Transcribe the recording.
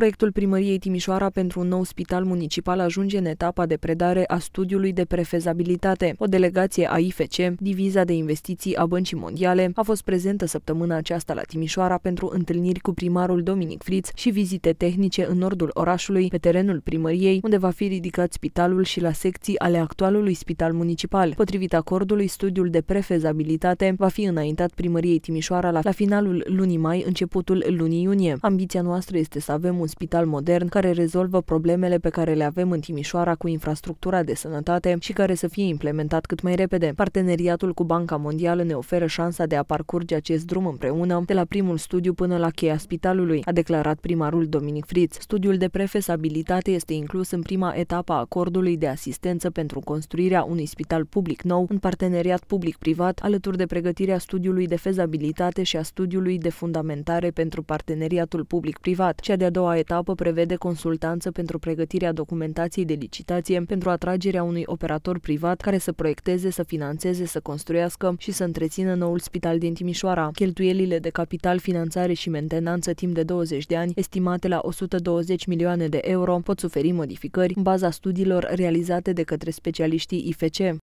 Proiectul primăriei Timișoara pentru un nou spital municipal ajunge în etapa de predare a studiului de prefezabilitate. O delegație a IFC, Diviza de Investiții a Băncii Mondiale, a fost prezentă săptămâna aceasta la Timișoara pentru întâlniri cu primarul Dominic Friț și vizite tehnice în nordul orașului, pe terenul primăriei, unde va fi ridicat spitalul și la secții ale actualului spital municipal. Potrivit acordului, studiul de prefezabilitate va fi înaintat primăriei Timișoara la, finalul lunii mai, începutul lunii iunie. Ambiția noastră este să avem un spital modern care rezolvă problemele pe care le avem în Timișoara cu infrastructura de sănătate și care să fie implementat cât mai repede. Parteneriatul cu Banca Mondială ne oferă șansa de a parcurge acest drum împreună, de la primul studiu până la cheia spitalului, a declarat primarul Dominic Friț. Studiul de prefesabilitate este inclus în prima etapă a acordului de asistență pentru construirea unui spital public nou, în parteneriat public-privat, alături de pregătirea studiului de fezabilitate și a studiului de fundamentare pentru parteneriatul public-privat. Cea de-a doua doua etapă prevede consultanță pentru pregătirea documentației de licitație pentru atragerea unui operator privat care să proiecteze, să financeze, să construiască și să întrețină noul spital din Timișoara. Cheltuielile de capital, finanțare și mentenanță timp de 20 de ani, estimate la 120 milioane de euro, pot suferi modificări în baza studiilor realizate de către specialiștii IFC.